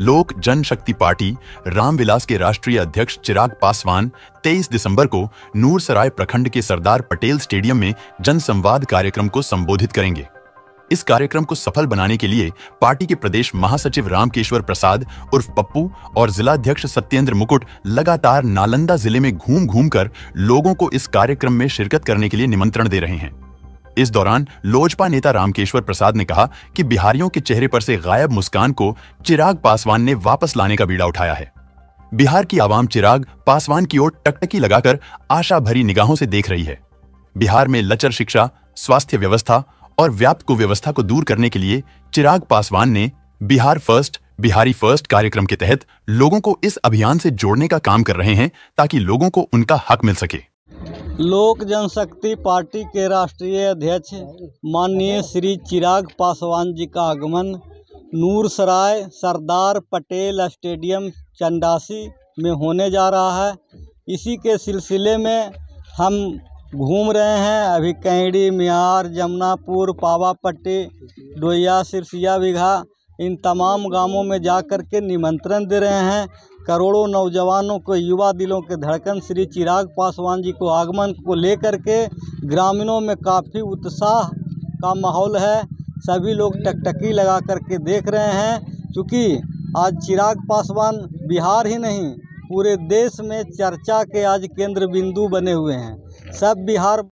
लोक जनशक्ति पार्टी रामविलास के राष्ट्रीय अध्यक्ष चिराग पासवान 23 दिसंबर को नूरसराय प्रखंड के सरदार पटेल स्टेडियम में जनसंवाद कार्यक्रम को संबोधित करेंगे इस कार्यक्रम को सफल बनाने के लिए पार्टी के प्रदेश महासचिव रामकेश्वर प्रसाद उर्फ पप्पू और जिलाध्यक्ष सत्येंद्र मुकुट लगातार नालंदा जिले में घूम घूम कर लोगों को इस कार्यक्रम में शिरकत करने के लिए निमंत्रण दे रहे हैं इस दौरान लोजपा नेता रामकेश्वर प्रसाद ने कहा कि बिहारियों के चेहरे पर से गायब मुस्कान को चिराग पासवान ने वापस लाने का बीड़ा उठाया है बिहार की आवाम चिराग पासवान की ओर टकटकी लगाकर आशा भरी निगाहों से देख रही है बिहार में लचर शिक्षा स्वास्थ्य व्यवस्था और व्याप्त कुव्यवस्था को दूर करने के लिए चिराग पासवान ने बिहार फर्स्ट बिहारी फर्स्ट कार्यक्रम के तहत लोगों को इस अभियान से जोड़ने का काम कर रहे हैं ताकि लोगों को उनका हक मिल सके लोक जनशक्ति पार्टी के राष्ट्रीय अध्यक्ष माननीय श्री चिराग पासवान जी का आगमन नूरसराय सरदार पटेल स्टेडियम चंडासी में होने जा रहा है इसी के सिलसिले में हम घूम रहे हैं अभी कैंडी मियार जमुनापुर पावापट्टी डोया सिरसिया बिघा इन तमाम गांवों में जा कर के निमंत्रण दे रहे हैं करोड़ों नौजवानों को युवा दिलों के धड़कन श्री चिराग पासवान जी को आगमन को लेकर के ग्रामीणों में काफ़ी उत्साह का माहौल है सभी लोग टकटकी लगा करके देख रहे हैं क्योंकि आज चिराग पासवान बिहार ही नहीं पूरे देश में चर्चा के आज केंद्र बिंदु बने हुए हैं सब बिहार